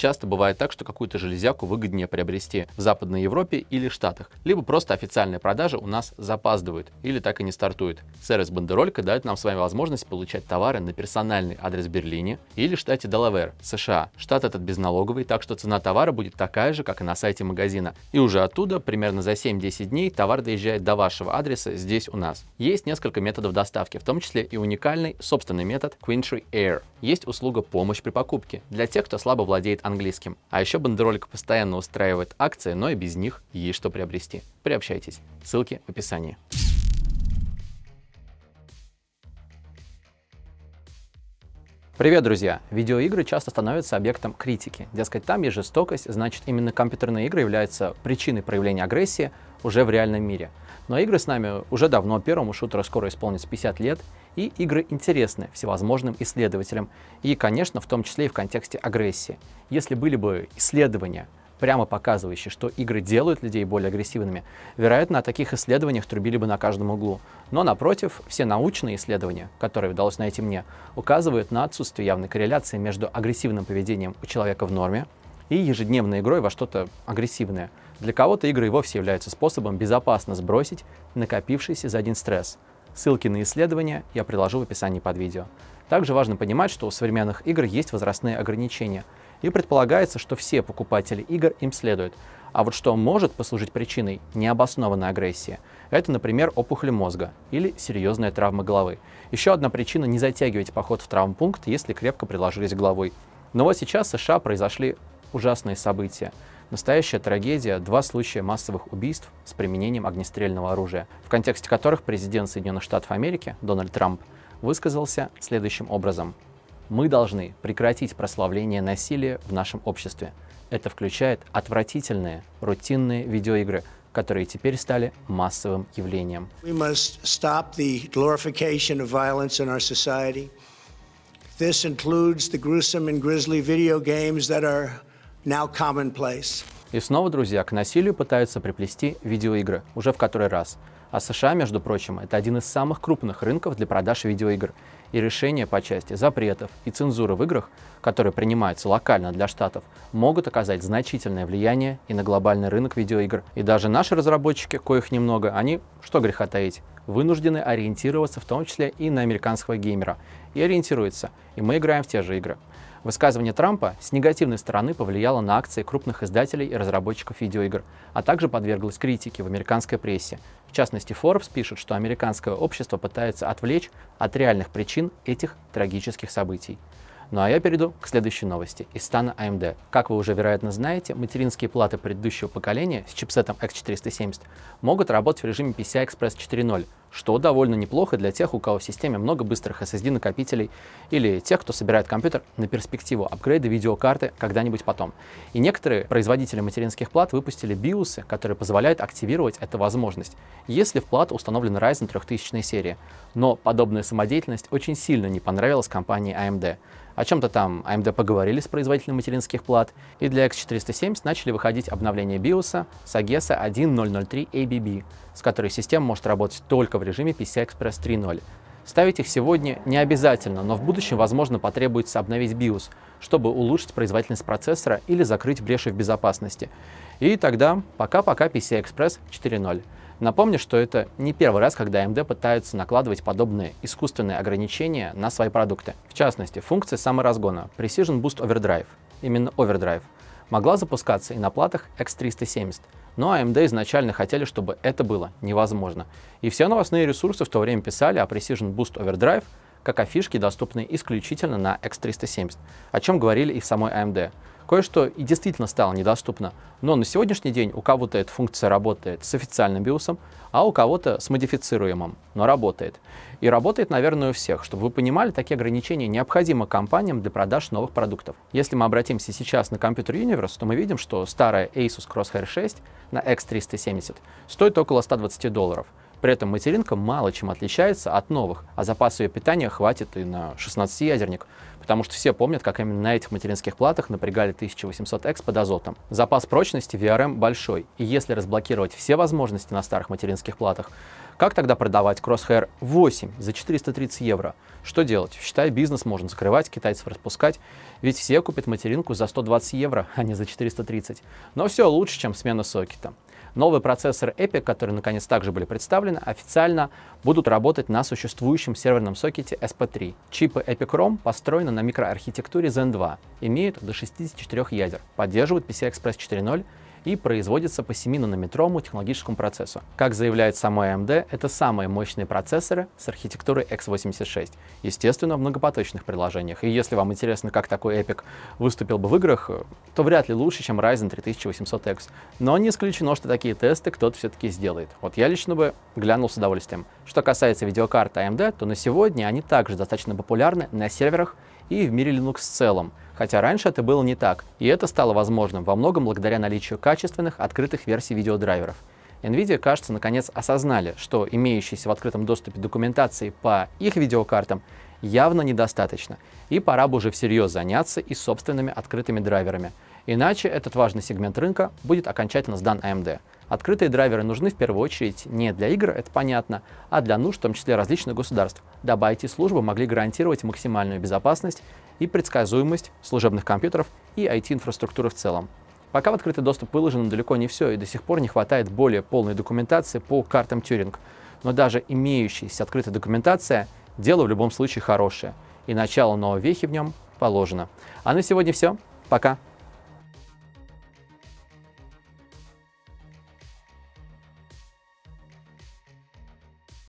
часто бывает так, что какую-то железяку выгоднее приобрести в Западной Европе или Штатах, либо просто официальные продажи у нас запаздывают или так и не стартуют. Сервис Бандеролька дает нам с вами возможность получать товары на персональный адрес в Берлине или штате Делавер, США. Штат этот безналоговый, так что цена товара будет такая же, как и на сайте магазина. И уже оттуда, примерно за 7-10 дней, товар доезжает до вашего адреса здесь у нас. Есть несколько методов доставки, в том числе и уникальный собственный метод Quintry Air. Есть услуга «Помощь при покупке» для тех, кто слабо владеет английским. А еще бандеролик постоянно устраивает акции, но и без них есть что приобрести. Приобщайтесь. Ссылки в описании. Привет, друзья! Видеоигры часто становятся объектом критики. Дескать, там есть жестокость, значит, именно компьютерные игры являются причиной проявления агрессии уже в реальном мире. Но игры с нами уже давно, первому шутеру скоро исполнится 50 лет, и игры интересны всевозможным исследователям, и, конечно, в том числе и в контексте агрессии. Если были бы исследования, прямо показывающие, что игры делают людей более агрессивными, вероятно, о таких исследованиях трубили бы на каждом углу. Но, напротив, все научные исследования, которые удалось найти мне, указывают на отсутствие явной корреляции между агрессивным поведением у человека в норме и ежедневной игрой во что-то агрессивное – для кого-то игры и вовсе являются способом безопасно сбросить накопившийся за день стресс. Ссылки на исследования я приложу в описании под видео. Также важно понимать, что у современных игр есть возрастные ограничения, и предполагается, что все покупатели игр им следуют. А вот что может послужить причиной необоснованной агрессии, это, например, опухоль мозга или серьезная травма головы. Еще одна причина не затягивать поход в травмпункт, если крепко приложились головой. Но вот сейчас в США произошли ужасные события. Настоящая трагедия – два случая массовых убийств с применением огнестрельного оружия, в контексте которых президент Соединенных Штатов Америки Дональд Трамп высказался следующим образом. Мы должны прекратить прославление насилия в нашем обществе. Это включает отвратительные, рутинные видеоигры, которые теперь стали массовым явлением. This includes the gruesome and grisly video games that are и снова, друзья, к насилию пытаются приплести видеоигры, уже в который раз. А США, между прочим, это один из самых крупных рынков для продаж видеоигр и решения по части запретов и цензуры в играх, которые принимаются локально для штатов, могут оказать значительное влияние и на глобальный рынок видеоигр. И даже наши разработчики, коих немного, они, что греха таить, вынуждены ориентироваться в том числе и на американского геймера. И ориентируются, и мы играем в те же игры. Высказывание Трампа с негативной стороны повлияло на акции крупных издателей и разработчиков видеоигр, а также подверглось критике в американской прессе. В частности, Forbes пишет, что американское общество пытается отвлечь от реальных причин причин этих трагических событий. Ну а я перейду к следующей новости из стана AMD. А как вы уже вероятно знаете, материнские платы предыдущего поколения с чипсетом X470 могут работать в режиме PCI Express 4.0, что довольно неплохо для тех, у кого в системе много быстрых SSD-накопителей или тех, кто собирает компьютер на перспективу апгрейда видеокарты когда-нибудь потом. И некоторые производители материнских плат выпустили биосы, которые позволяют активировать эту возможность, если в плату установлен Ryzen 3000 серии. Но подобная самодеятельность очень сильно не понравилась компании AMD. О чем-то там AMD а поговорили с производителем материнских плат, и для X470 начали выходить обновления BIOS с AGESA 1003 ABB, с которой система может работать только в режиме PCI Express 3.0. Ставить их сегодня не обязательно, но в будущем, возможно, потребуется обновить BIOS, чтобы улучшить производительность процессора или закрыть бреши в безопасности. И тогда пока-пока PCI Express 4.0. Напомню, что это не первый раз, когда AMD пытаются накладывать подобные искусственные ограничения на свои продукты. В частности, функция саморазгона Precision Boost Overdrive, именно Overdrive, могла запускаться и на платах X370, но AMD изначально хотели, чтобы это было невозможно. И все новостные ресурсы в то время писали о Precision Boost Overdrive как о фишке, доступной исключительно на X370, о чем говорили и в самой AMD. А Кое-что и действительно стало недоступно, но на сегодняшний день у кого-то эта функция работает с официальным биосом, а у кого-то с модифицируемым, но работает. И работает, наверное, у всех. Чтобы вы понимали, такие ограничения необходимы компаниям для продаж новых продуктов. Если мы обратимся сейчас на компьютер Universe, то мы видим, что старая Asus Crosshair 6 на X370 стоит около 120 долларов. При этом материнка мало чем отличается от новых, а запас ее питания хватит и на 16-ядерник потому что все помнят, как именно на этих материнских платах напрягали 1800X под азотом. Запас прочности VRM большой, и если разблокировать все возможности на старых материнских платах, как тогда продавать Crosshair 8 за 430 евро? Что делать? Считай, бизнес можно закрывать, китайцев распускать, ведь все купят материнку за 120 евро, а не за 430. Но все лучше, чем смена сокета. Новые процессоры EPIC, которые наконец также были представлены, официально будут работать на существующем серверном сокете SP3. Чипы EPIC-ROM построены на на микроархитектуре Zen 2, имеют до 64 ядер, поддерживают PCI-Express 4.0 и производится по 7 нанометровому технологическому процессу. Как заявляет сама AMD, это самые мощные процессоры с архитектурой x86, естественно, в многопоточных приложениях. И если вам интересно, как такой эпик выступил бы в играх, то вряд ли лучше, чем Ryzen 3800X. Но не исключено, что такие тесты кто-то все-таки сделает. Вот я лично бы глянул с удовольствием. Что касается видеокарт AMD, то на сегодня они также достаточно популярны на серверах и в мире Linux в целом. Хотя раньше это было не так, и это стало возможным во многом благодаря наличию качественных открытых версий видеодрайверов. NVIDIA, кажется, наконец осознали, что имеющейся в открытом доступе документации по их видеокартам явно недостаточно, и пора бы уже всерьез заняться и собственными открытыми драйверами. Иначе этот важный сегмент рынка будет окончательно сдан AMD. Открытые драйверы нужны в первую очередь не для игр, это понятно, а для нужд, в том числе различных государств, дабы IT-службы могли гарантировать максимальную безопасность и предсказуемость служебных компьютеров и IT-инфраструктуры в целом. Пока в открытый доступ выложено далеко не все, и до сих пор не хватает более полной документации по картам Тюринг. Но даже имеющаяся открытая документация – дело в любом случае хорошее, и начало новой вехи в нем положено. А на сегодня все. Пока!